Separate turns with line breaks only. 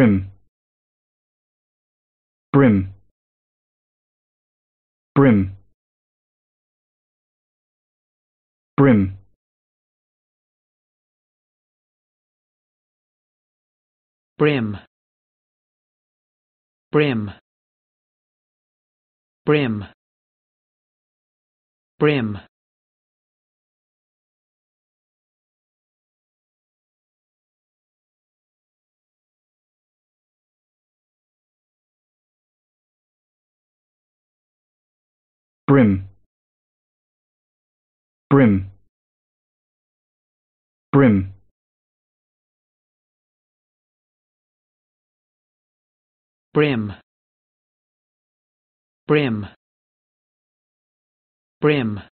brim brim brim brim brim brim brim brim brim brim brim brim brim brim